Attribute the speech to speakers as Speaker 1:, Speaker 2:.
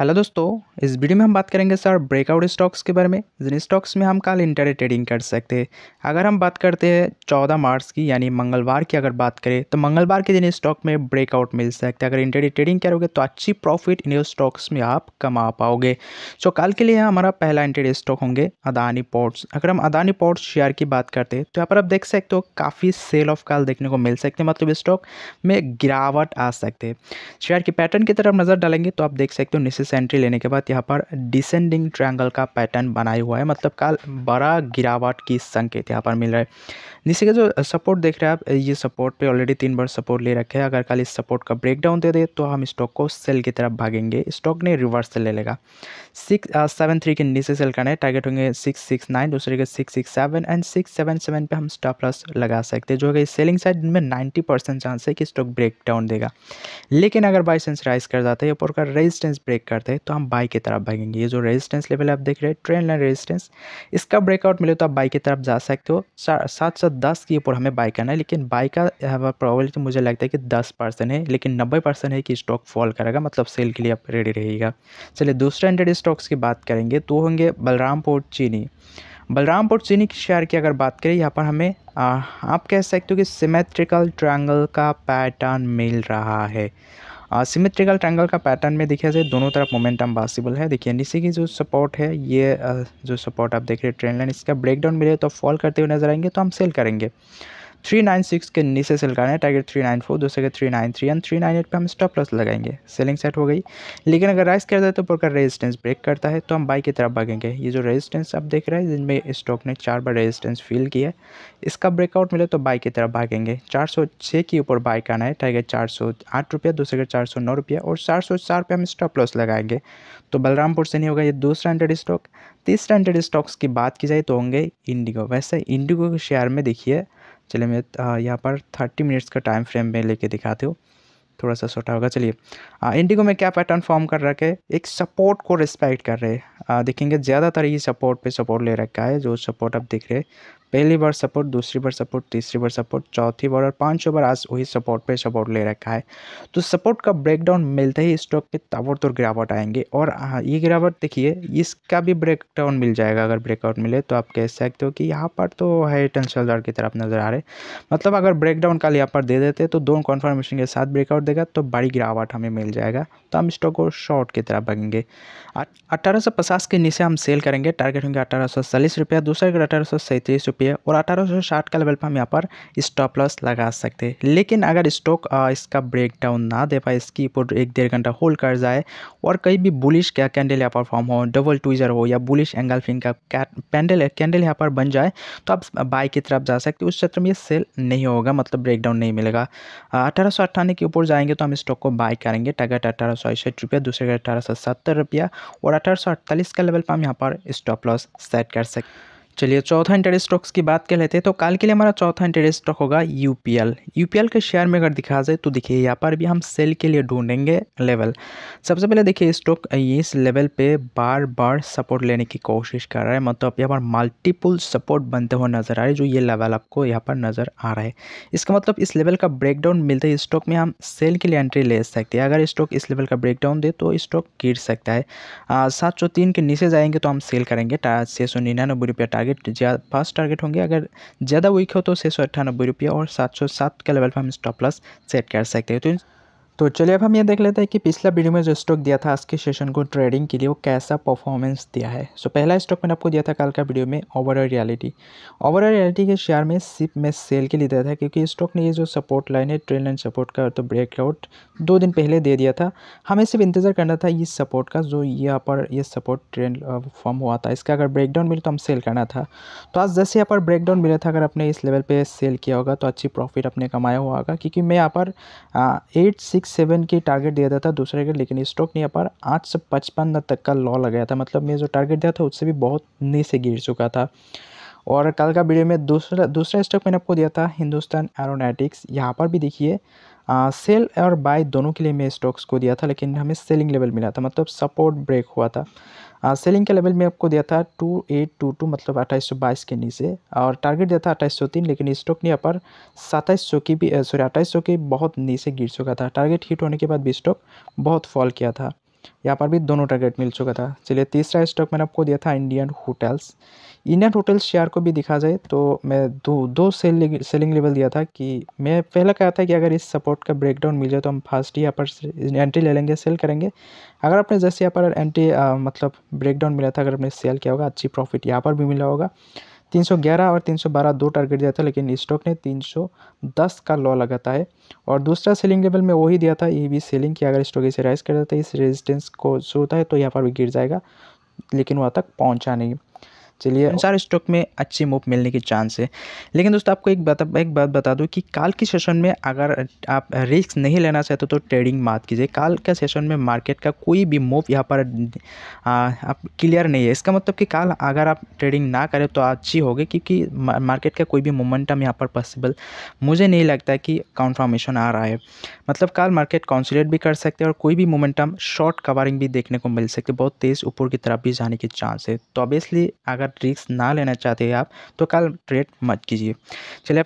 Speaker 1: hello दोस्तों इस video में हम बात करेंगे सर ब्रेकआउट स्टॉक्स के बारे में जिन स्टॉक्स में हम कल इंटर ट्रेडिंग कर सकते हैं अगर हम बात करते हैं चौदह मार्च की यानी मंगलवार की अगर बात करें तो मंगलवार के दिन स्टॉक में ब्रेकआउट मिल सकता है अगर इंटर ट्रेडिंग करोगे तो अच्छी प्रॉफिट इन स्टॉक्स में आप कमा पाओगे सो कल के लिए हमारा पहला इंटर स्टॉक होंगे अदानी पोर्ट्स अगर हम अदानी पोर्ट्स शेयर की बात करते हैं तो यहाँ पर आप देख सकते हो काफ़ी सेल ऑफ कल देखने को मिल सकते हैं मतलब स्टॉक में गिरावट आ सकते हैं शेयर के पैटर्न की तरफ नज़र डालेंगे तो आप देख सकते हो निश्चित बेसिस एंट्री लेने के बाद यहाँ पर डिसेंडिंग ट्रायंगल का पैटर्न बनाया हुआ है मतलब का बड़ा गिरावट की संकेत यहाँ पर मिल रहा है जिससे जो सपोर्ट देख रहे हैं आप ये सपोर्ट पे ऑलरेडी तीन बार सपोर्ट ले रखे हैं अगर कल इस सपोर्ट का ब्रेकडाउन दे दे तो हम स्टॉक को सेल की तरफ भागेंगे स्टॉक ने रिवर्स ले लेगा सिक्स सेवन थ्री के नीचे सेल करना है टारगेट होंगे सिक्स सिक्स नाइन दूसरे के six six seven and six seven seven पर हम स्टॉप लॉस लगा सकते हैं जो कि सेलिंग साइड में नाइन्टी परसेंट चांस है कि स्टॉक ब्रेकडाउन देगा लेकिन अगर बाई चांस राइज कर जाता है ऊपर का रेजिस्टेंस ब्रेक करते हैं तो हम बाई की तरफ भागेंगे ये जो रेजिस्टेंस लेवल आप देख रहे हैं ट्रेन लाइन रेजिस्टेंस इसका ब्रेकआउट मिले तो आप बाई की तरफ जा सकते हो सात सौ दस के ऊपर हमें बाई करना है लेकिन बाई का प्रॉबलिटी तो मुझे लगता है कि दस परसेंट है लेकिन नब्बे परसेंट है कि स्टॉक फॉल करेगा मतलब सेल के लिए आप रेडी रहेगा चलिए दूसरे हंड्रेड स्टॉक्स की बात करेंगे तो होंगे बलरामपुर चीनी बलरामपुर चीनी की शेयर की अगर बात करें यहाँ पर हमें आ, आप कह सकते हो कि सिमेट्रिकल ट्रायंगल का पैटर्न मिल रहा है सिमेट्रिकल ट्रायंगल का पैटर्न में देखिए जाए दोनों तरफ मोमेंटम पॉसिबल है देखिए नीचे की जो सपोर्ट है ये जो सपोर्ट आप देख रहे हैं ट्रेन लाइन इसका ब्रेकडाउन मिले तो फॉल करते हुए नजर आएंगे तो हम सेल करेंगे थ्री नाइन सिक्स के नीचे सेल करना है टारगेट थ्री नाइन फोर दूसरे के three nine three and three nine eight पर हम स्टॉप लॉस लगाएंगे सेलिंग सेट हो गई लेकिन अगर राइस करता है तो ऊपर रेजिस्टेंस ब्रेक करता है तो हम बाई की तरफ भागेंगे ये जो रेजिस्टेंस आप देख रहे हैं जिनमें स्टॉक ने चार बार रेजिस्टेंस फील किया इसका ब्रेकआउट मिले तो बाई की तरफ भागेंगे चार सौ छः के ऊपर बाई करना आना है टारगेट चार सौ आठ रुपया दूसरे के चार सौ नौ रुपया और चार सौ चार रुपये हम स्टॉप लॉस लगाएंगे तो बलरामपुर से नहीं होगा ये दूसरा हंड्रेड स्टॉक तीसरा हंड्रेड स्टॉक्स की बात की जाए तो होंगे इंडिगो वैसे इंडिगो के शेयर में देखिए चलिए मैं यहाँ पर थर्टी मिनट्स का टाइम फ्रेम में लेके दिखाते हो थोड़ा सा छोटा होगा चलिए इंडिगो में क्या पैटर्न फॉर्म कर रखे एक सपोर्ट को रिस्पेक्ट कर रहे हैं देखेंगे ज़्यादातर ये सपोर्ट पे सपोर्ट ले रखा है जो सपोर्ट आप देख रहे हैं पहली बार सपोर्ट दूसरी बार सपोर्ट तीसरी बार सपोर्ट चौथी बार और पाँचों बार आज वही सपोर्ट पे सपोर्ट ले रखा है तो सपोर्ट का ब्रेकडाउन मिलते ही स्टॉक पे ताबड़तोड़ गिरावट आएंगे और हाँ ये गिरावट देखिए इसका भी ब्रेकडाउन मिल जाएगा अगर ब्रेकआउट मिले तो आप कह सकते हो कि यहाँ पर तो है टन की तरफ नज़र आ रहे मतलब अगर ब्रेकडाउन कल यहाँ पर दे देते तो दोनों कॉन्फर्मेशन के साथ ब्रेकआउट देगा तो बड़ी गिरावट हमें मिल जाएगा तो हम स्टॉक को शॉर्ट की तरफ बगेंगे अठारह के नीचे हम सेल करेंगे टारगेट होंगे अठारह सौ चालीस रुपया दूसरा अठारह सौ सैंतीस सकती है और साठ का लेवल पर हम यहाँ पर स्टॉप लॉस लगा सकते हैं लेकिन अगर स्टॉक इसका ब्रेक डाउन ना दे पाए इसकी ऊपर एक डेढ़ घंटा होल्ड कर जाए और कहीं भी बुलिश क्या कैंडल यहाँ पर फॉर्म हो डबल ट्विजर हो या बुलिश एंगलफिंग का कैंडल कैंडल यहाँ पर बन जाए तो आप बाई की तरफ जा सकते उस क्षेत्र में सेल नहीं होगा मतलब ब्रेक डाउन नहीं मिलेगा अठारह के ऊपर जाएंगे तो हम स्टॉक को बाई करेंगे टारगेट अठारह सौ इकसठ रुपया दूसरे का अठारह सौ सत्तर रुपया और अठारह सौ अड़तालीस का लेवल पर हम यहाँ पर स्टॉप लॉस सेट कर सकते चलिए चौथा इंटरेस्ट स्टॉक्स की बात कर लेते हैं तो कल के लिए हमारा चौथा इंटरेस्ट स्टॉक होगा यूपीएल यूपीएल के शेयर में अगर दिखा जाए तो देखिए यहाँ पर भी हम सेल के लिए ढूंढेंगे लेवल सबसे पहले देखिए स्टॉक इस लेवल पे बार बार सपोर्ट लेने की कोशिश कर रहा है मतलब यहाँ पर मल्टीपुल सपोर्ट बनते हुए नजर आ रहे जो ये लेवल आपको यहाँ पर नजर आ रहा है इसका मतलब इस लेवल का ब्रेकडाउन मिलते ही स्टॉक में हम सेल के लिए एंट्री ले सकते हैं अगर स्टॉक इस लेवल का ब्रेकडाउन दे तो स्टॉक गिर सकता है सात सौ तीन के नीचे जाएंगे तो हम सेल करेंगे छः सौ निन्यानबे रुपया टारगेट फर्स्ट टारगेट होंगे अगर ज़्यादा वीक हो तो छः सौ अट्ठानबे रुपये और सात सौ सात का लेवल पर हम स्टॉप लॉस सेट कर सकते हैं तो तो चलिए अब हम ये देख लेते हैं कि पिछला वीडियो में जो स्टॉक दिया था आज के सेशन को ट्रेडिंग के लिए वो कैसा परफॉर्मेंस दिया है सो so, पहला स्टॉक मैंने आपको दिया था कल का वीडियो में ओवरऑल रियलिटी ओवरऑल रियलिटी के शेयर में सिप में सेल के लिए दिया था क्योंकि स्टॉक ने ये जो सपोर्ट लाइन है ट्रेन लाइन सपोर्ट का तो ब्रेकआउट दो दिन पहले दे दिया था हमें सिर्फ इंतजार करना था इस सपोर्ट का जो यहाँ पर ये सपोर्ट ट्रेन फॉर्म हुआ था इसका अगर ब्रेकडाउन मिले तो हम सेल करना था तो आज जैसे यहाँ पर ब्रेकडाउन मिला था अगर आपने इस लेवल पर सेल किया होगा तो अच्छी प्रॉफिट अपने कमाया हुआ होगा क्योंकि मैं यहाँ पर एट सिक्स सिक्स सेवन की टारगेट दिया जाता दूसरे के लेकिन स्टॉक ने यहाँ पर आठ सौ पचपन तक का लॉ लगाया था मतलब मैं जो टारगेट दिया था उससे भी बहुत नीचे गिर चुका था और कल का वीडियो में दूसरा दूसरा स्टॉक मैंने आपको दिया था हिंदुस्तान एरोनाटिक्स यहाँ पर भी देखिए सेल और बाय दोनों के लिए मैं स्टॉक्स को दिया था लेकिन हमें सेलिंग लेवल मिला था मतलब सपोर्ट ब्रेक हुआ था सेलिंग के लेवल में आपको दिया था टू एट टू टू मतलब अट्ठाईस सौ बाईस के नीचे और टारगेट दिया था अट्ठाईस सौ तीन लेकिन स्टॉक ने अपर सत्ताईस सौ की भी सॉरी अट्ठाईस सौ के बहुत नीचे गिर चुका था टारगेट हिट होने के बाद भी स्टॉक बहुत फॉल किया था यहाँ पर भी दोनों टारगेट मिल चुका था चलिए तीसरा स्टॉक मैंने आपको दिया था Indian Hotels Indian Hotels share को भी दिखा जाए तो मैं दो दो सेल, सेलिंग लेवल दिया था कि मैं पहला कहा था कि अगर इस सपोर्ट का ब्रेकडाउन मिल जाए तो हम फास्ट यहाँ पर एंट्री ले लेंगे सेल करेंगे अगर आपने जैसे यहाँ पर एंट्री मतलब ब्रेकडाउन मिला था अगर आपने सेल किया होगा अच्छी प्रॉफिट यहाँ पर भी मिला होगा 311 और 312 दो टारगेट दिया था लेकिन स्टॉक ने 310 का लॉ लगाता है और दूसरा सेलिंग लेवल में वही दिया था ये भी सेलिंग की अगर स्टॉक इसे राइस कर देता है इस रेजिस्टेंस को होता है तो यहाँ पर भी गिर जाएगा लेकिन वहाँ तक पहुँचा नहीं चलिए सारे स्टॉक में अच्छी मूव मिलने के चांस है लेकिन दोस्तों आपको एक बता एक बात बता दूँ कि काल के सेशन में अगर आप रिस्क नहीं लेना चाहते तो ट्रेडिंग मत कीजिए कल के सेशन में मार्केट का कोई भी मूव यहाँ पर आप क्लियर नहीं है इसका मतलब कि कल अगर आप ट्रेडिंग ना करें तो अच्छी होगी क्योंकि मार्केट का कोई भी मोमेंटम यहाँ पर पॉसिबल मुझे नहीं लगता कि कॉन्फर्मेशन आ रहा है मतलब कल मार्केट कॉन्सुलेट भी कर सकते हैं और कोई भी मोमेंटम शॉर्ट कवरिंग भी देखने को मिल सकती है बहुत तेज़ ऊपर की तरफ भी जाने के चांस है तो ऑब्वियसली अगर अगर रिस्क ना लेना चाहते हैं आप तो कल ट्रेड मत कीजिए चलिए